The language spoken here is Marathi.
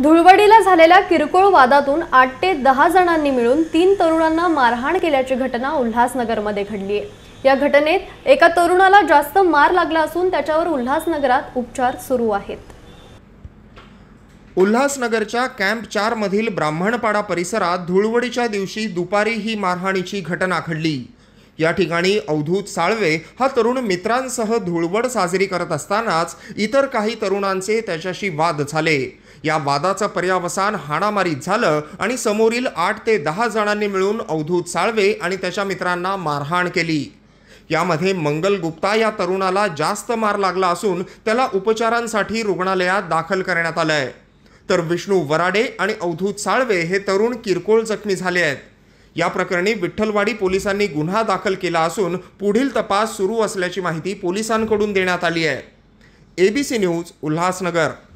धुळवडीला झालेल्या किरकोळ वादातून आठ ते दहा जणांनी मिळून तीन तरुणांना मारहाण केल्याची घटना उल्हासनगरमध्ये घडली आहे या घटनेत एका तरुणाला जास्त मार लागला असून त्याच्यावर उल्हासनगरात उपचार सुरू आहेत उल्हासनगरच्या कॅम्प मधील ब्राह्मणपाडा परिसरात धुळवडीच्या दिवशी दुपारी ही मारहाणीची घटना घडली या ठिकाणी अवधूत साळवे हा तरुण मित्रांसह धुळवड साजरी करत असतानाच इतर काही तरुणांचे त्याच्याशी वाद झाले या वादाचं पर्यावसान हाणामारीत झालं आणि समोरील आठ ते दहा जणांनी मिळून अवधूत साळवे आणि त्याच्या मित्रांना मारहाण केली यामध्ये मंगल गुप्ता या तरुणाला जास्त मार लागला असून त्याला उपचारांसाठी रुग्णालयात दाखल करण्यात आलंय तर विष्णू वराडे आणि अवधूत साळवे हे तरुण किरकोळ जखमी झाले आहेत या प्रकरणी विठ्ठलवाडी पोलिसांनी गुन्हा दाखल केला असून पुढील तपास सुरू असल्याची माहिती पोलिसांकडून देण्यात आली आहे एबीसी न्यूज उल्हासनगर